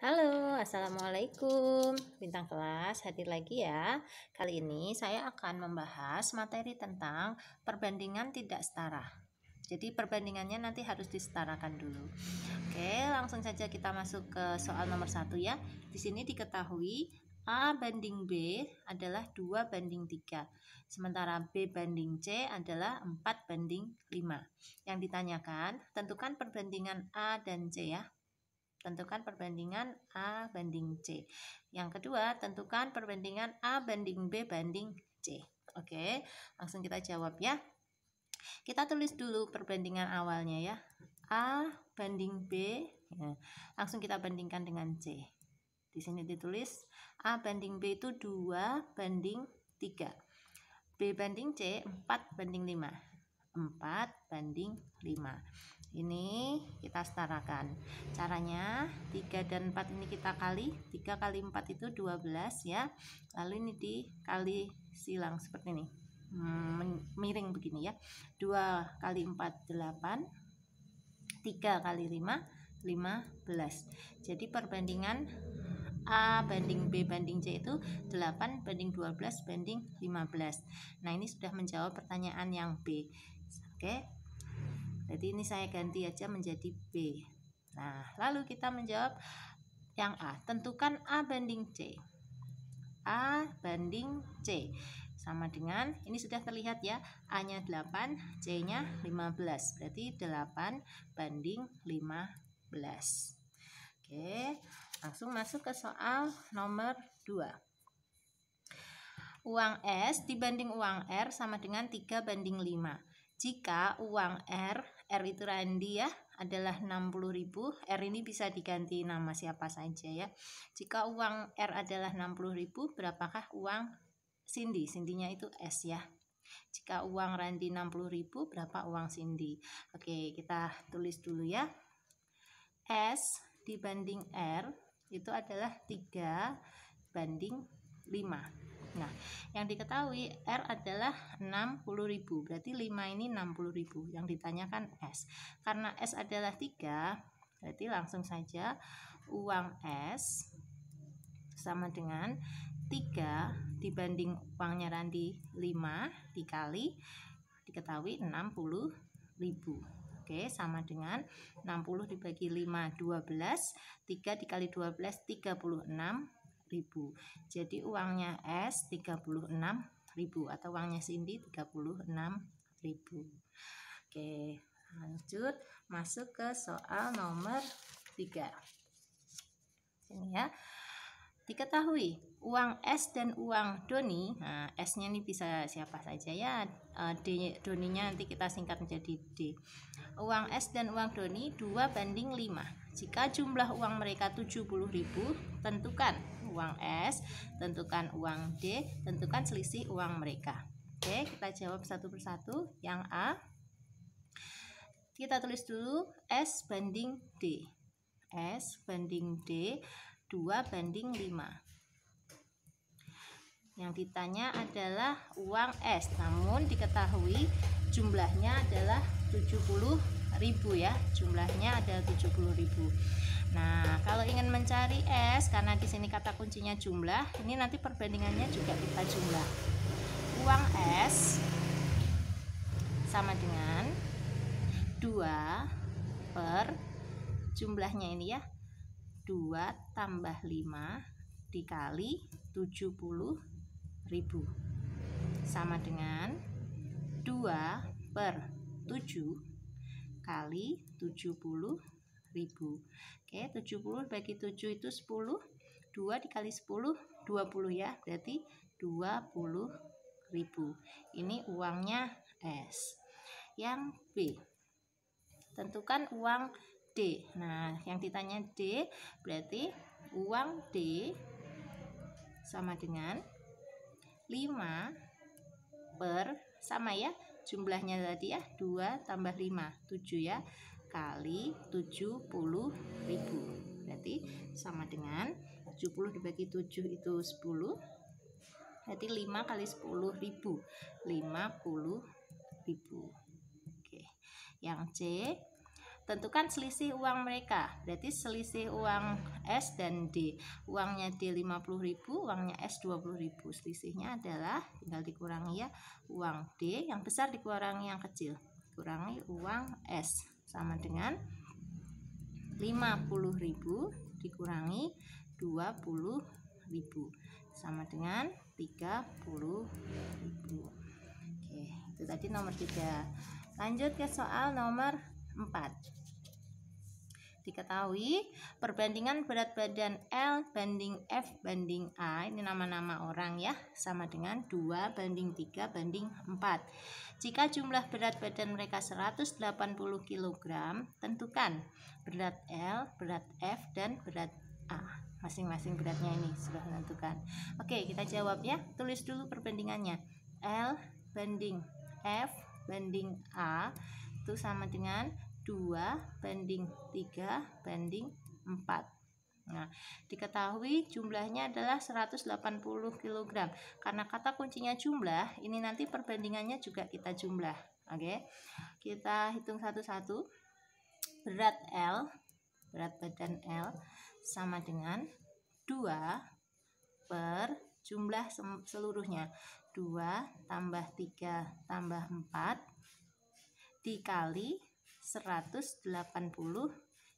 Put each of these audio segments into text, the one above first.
Halo, Assalamualaikum Bintang kelas, hadir lagi ya Kali ini saya akan membahas materi tentang perbandingan tidak setara Jadi perbandingannya nanti harus disetarakan dulu Oke, langsung saja kita masuk ke soal nomor satu ya Di sini diketahui A banding B adalah 2 banding 3 Sementara B banding C adalah 4 banding 5 Yang ditanyakan, tentukan perbandingan A dan C ya Tentukan perbandingan A banding C. Yang kedua, tentukan perbandingan A banding B banding C. Oke, langsung kita jawab ya. Kita tulis dulu perbandingan awalnya ya. A banding B, ya. langsung kita bandingkan dengan C. Di sini ditulis A banding B itu 2 banding 3. B banding C 4 banding 5. 4 banding 5 ini kita setarakan caranya 3 dan 4 ini kita kali 3 kali 4 itu 12 ya lalu ini dikali silang seperti ini hmm, miring begini ya 2 kali 4 8 3 kali 5 15 jadi perbandingan A banding B banding C itu 8 banding 12 banding 15 nah ini sudah menjawab pertanyaan yang B oke jadi ini saya ganti aja menjadi B. Nah, lalu kita menjawab yang A. Tentukan A banding C. A banding C sama dengan ini sudah terlihat ya A-nya 8, C-nya 15. Berarti 8 banding 15. Oke, langsung masuk ke soal nomor 2 uang S dibanding uang R sama dengan 3 banding 5. Jika uang R R itu randy ya adalah 60.000 R ini bisa diganti nama siapa saja ya jika uang R adalah 60.000 berapakah uang Cindy cindy itu S ya jika uang Randi 60.000 berapa uang Cindy Oke kita tulis dulu ya S dibanding R itu adalah 3 banding 5 Nah, yang diketahui R adalah 60.000, berarti 5 ini 60.000 yang ditanyakan S. Karena S adalah 3, berarti langsung saja uang S sama dengan 3 dibanding uangnya Randi 5 dikali diketahui 60.000. Oke, sama dengan 60 dibagi 5 12, 3 dikali 12 36 ribu Jadi uangnya S 36 ribu atau uangnya Cindy ribu. Oke, lanjut masuk ke soal nomor 3. Ini ya. Diketahui uang S dan uang Doni. Nah, S-nya ini bisa siapa saja ya. E, D Doninya nanti kita singkat menjadi D. Uang S dan uang Doni 2 banding 5. Jika jumlah uang mereka ribu, tentukan uang S, tentukan uang D, tentukan selisih uang mereka. Oke, kita jawab satu persatu. Yang A, kita tulis dulu S banding D. S banding D, 2 banding 5. Yang ditanya adalah uang S, namun diketahui jumlahnya adalah 70 ribu ya jumlahnya ada 70 ribu mencari S karena di sini kata kuncinya jumlah ini nanti perbandingannya juga kita jumlah uang S sama dengan 2 per jumlahnya ini ya 2 tambah 5 dikali 70 ribu sama dengan 2 per 7 kali 70 ribu ribu. Oke, 70 bagi 7 itu 10. 2 dikali 10 20 ya. Berarti 20 ribu. Ini uangnya S. Yang B. Tentukan uang D. Nah, yang ditanya D berarti uang D sama dengan 5 per sama ya jumlahnya tadi ya 2 tambah 5 7 ya kali 70.000 berarti sama dengan 70 dibagi 7 itu 10 berarti 5 kali 10 ribu 50 ribu oke yang C tentukan selisih uang mereka berarti selisih uang S dan D uangnya D 50.000 uangnya S 20.000 selisihnya adalah tinggal dikurangi ya uang D yang besar dikurangi yang kecil kurangi uang S sama dengan 50.000 dikurangi 20.000 sama dengan 30.000 Oke itu tadi nomor 3 lanjut ke soal nomor 4 diketahui perbandingan berat badan L banding F banding A ini nama-nama orang ya sama dengan 2 banding 3 banding 4 jika jumlah berat badan mereka 180 kg tentukan berat L berat F dan berat A masing-masing beratnya ini sudah menentukan oke kita jawab ya tulis dulu perbandingannya L banding F banding A itu sama dengan 2 banding 3 banding 4 Nah, diketahui jumlahnya adalah 180 kg. Karena kata kuncinya jumlah, ini nanti perbandingannya juga kita jumlah. Oke. okay? Kita hitung satu-satu. Berat L, berat badan L sama dengan 2 per jumlah seluruhnya. 2 tambah 3 tambah 4 dikali 180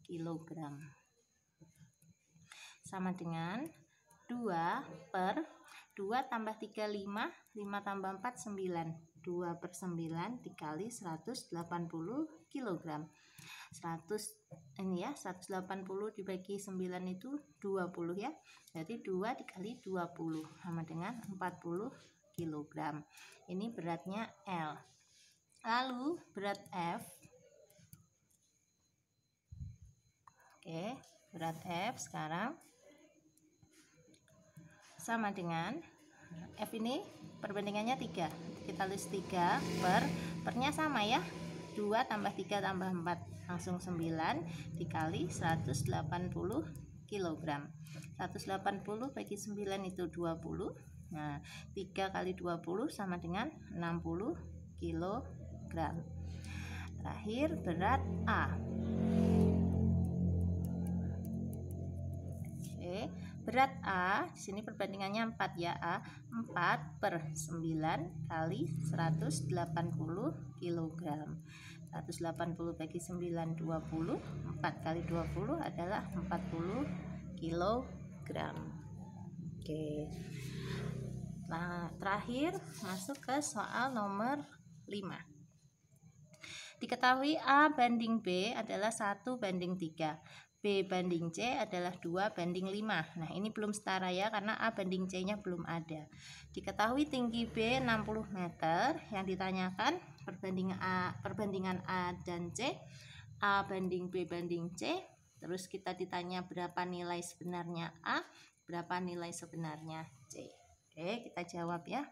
kg sama dengan 2 per 2 tambah 3 5 5 tambah 4 9 2 per 9 dikali 180 kg 100 ini ya 180 dibagi 9 itu 20 ya jadi 2 dikali 20 sama dengan 40 kg ini beratnya L lalu berat F Oke, berat F sekarang sama dengan F ini perbandingannya 3. Kita tulis 3 per pernya sama ya. 2 tambah 3 tambah 4 langsung 9 dikali 180 kg. 180 bagi 9 itu 20. Nah, 3 kali 20 sama dengan 60 kg. Terakhir berat A. Berat A, di sini perbandingannya 4 ya A, 4 per 9 kali 180 kg. 180 bagi 9, 20. 4 kali 20 adalah 40 kg. Oke. Nah, terakhir masuk ke soal nomor 5. Diketahui A banding B adalah 1 banding 3. B banding C adalah 2 banding 5. Nah, ini belum setara ya karena A banding C-nya belum ada. Diketahui tinggi B 60 meter. Yang ditanyakan perbandingan A, perbandingan A dan C. A banding B banding C. Terus kita ditanya berapa nilai sebenarnya A, berapa nilai sebenarnya C. Oke, kita jawab ya.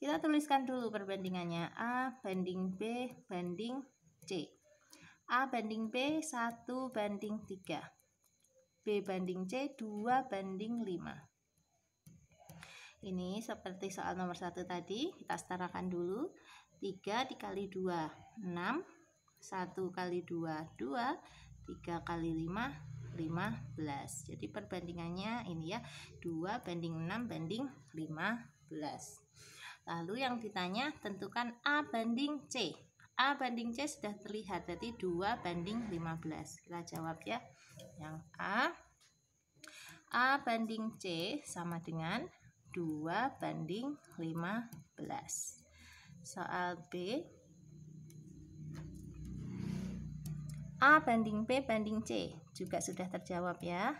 Kita tuliskan dulu perbandingannya A banding B banding C. A banding B 1 banding 3 B banding C 2 banding 5 Ini seperti soal nomor 1 tadi Kita setarakan dulu 3 dikali 2 6 1 kali 2 2 3 kali 5 15 Jadi perbandingannya ini ya 2 banding 6 banding 15 Lalu yang ditanya tentukan A banding C A banding C sudah terlihat, jadi 2 banding 15. Kita jawab ya. Yang A, A banding C sama dengan 2 banding 15. Soal B, A banding B banding C juga sudah terjawab ya.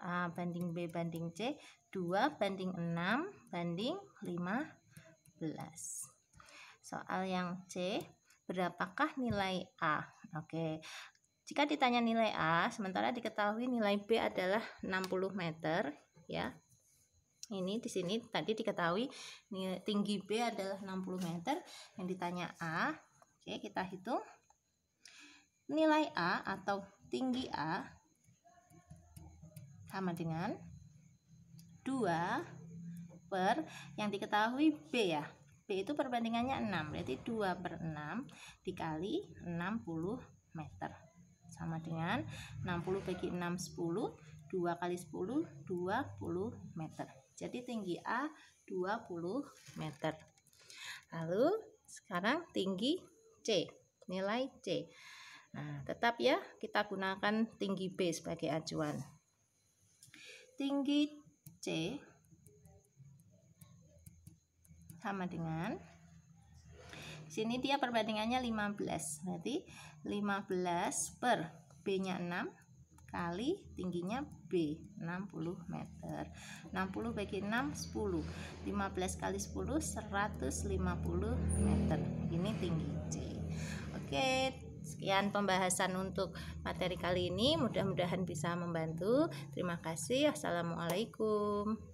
A banding B banding C 2 banding 6 banding 15. Soal yang C, berapakah nilai A? Oke. Jika ditanya nilai A, sementara diketahui nilai B adalah 60 meter, ya. Ini di sini tadi diketahui nilai, tinggi B adalah 60 meter, yang ditanya A. Oke, kita hitung. Nilai A atau tinggi A sama dengan 2 per yang diketahui B ya B nah, itu perbandingannya 6 berarti 2 per 6 dikali 60 meter sama dengan 60 bagi 6 10 2 kali 10 20 meter jadi tinggi A 20 meter lalu sekarang tinggi C nilai C nah tetap ya kita gunakan tinggi B sebagai acuan tinggi C sama dengan sini dia perbandingannya 15 berarti 15 per B nya 6 kali tingginya B 60 meter 60 bagi 6 10 15 kali 10 150 meter ini tinggi C oke sekian pembahasan untuk materi kali ini mudah-mudahan bisa membantu terima kasih assalamualaikum